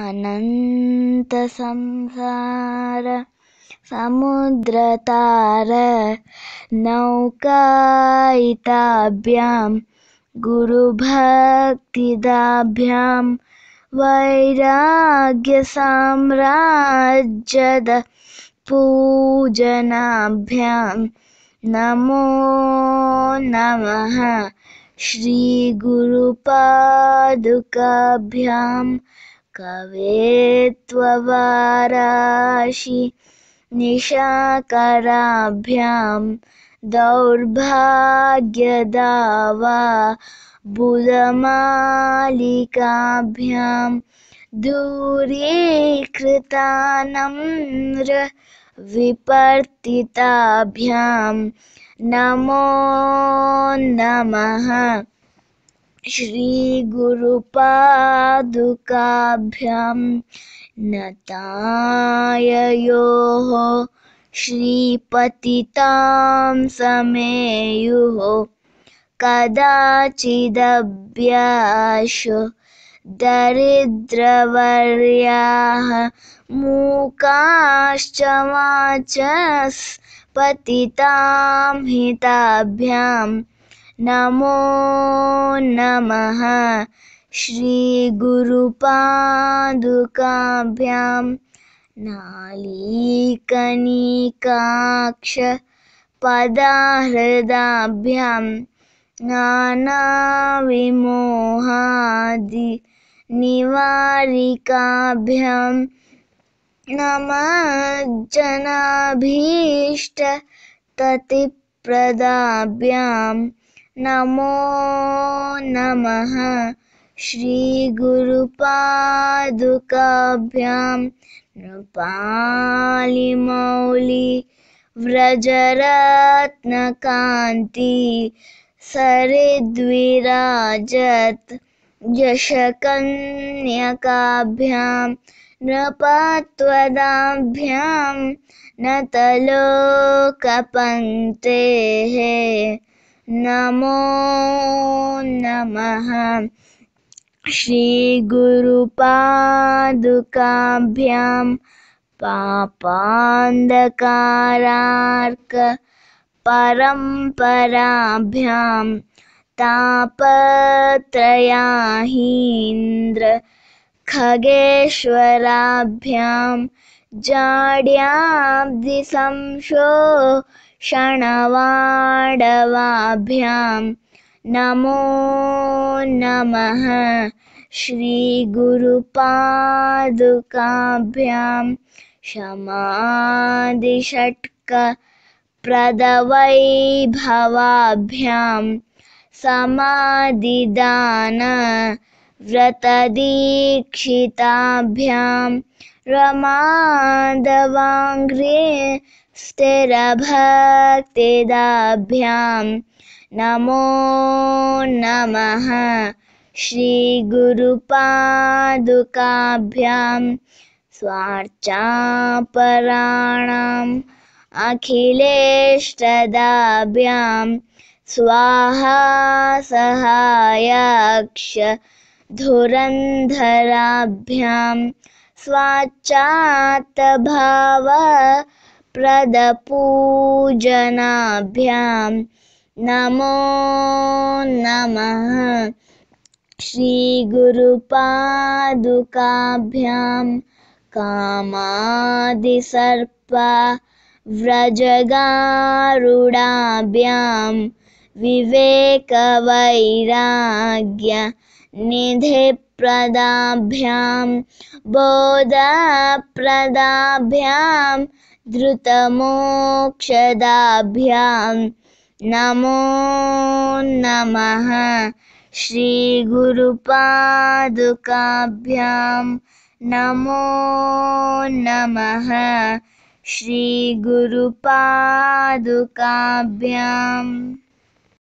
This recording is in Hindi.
अनन्तसंसार समुद्रतार नौकायिताभ्यां गुरुभक्तिदाभ्यां वैराग्यसाम्राज्यद पूजनाभ्यां नमो नमः श्रीगुरुपादुकाभ्यां कवेत्ववाराशि निशाकराभ्यां दौर्भाग्यदा वा बुधमालिकाभ्यां दूरीकृतानम्र विपर्तिताभ्यां नमो नमः श्रीगुरुपादुकाभ्यां नताययोः श्रीपतितां समेयुः कदाचिदभ्यासो दरिद्रवर्याः वाचस् पतितां हिताभ्याम् नमो नमः श्रीगुरुपादुकाभ्यां नालीकनिकाक्षपदाहृदाभ्यां नानाविमोहादिनिवारिकाभ्यां नमज्जनाभीष्टततिप्रदाभ्याम् नमो नमः श्रीगुरुपादुकाभ्यां नृपालिमौलि व्रजरत्नकान्ति सरिद्विराजत् यशकन्यकाभ्यां नृपत्वदाभ्यां नतलोकपङ्क्तेः नमो नमः श्रीगुरुपादुकाभ्यां पापान्धकारार्क परम्पराभ्यां तापत्रयाहीन्द्र खगेश्वराभ्यां जाड्याब्धिसंशो षणवाडवाभ्यां नमो नमः श्रीगुरुपादुकाभ्यां प्रदवैभवाभ्यां समादिदान रमादवाङ्घ्रे स्थिरभक्तिदाभ्यां नमो नमः श्रीगुरुपादुकाभ्यां स्वार्चापराणाम् अखिलेष्टदाभ्यां स्वाहा सहायाक्ष धुरन्धराभ्यां स्वाच्चात्तभाव प्रदपूजनाभ्यां नमो नमः श्रीगुरुपादुकाभ्यां कामादिसर्पा निधि विवेकवैराग्य निधिप्रदाभ्यां बोधप्रदाभ्यां धृतमोक्षदाभ्यां नमो नमः श्रीगुरुपादुकाभ्यां नमो नमः श्रीगुरुपादुकाभ्याम्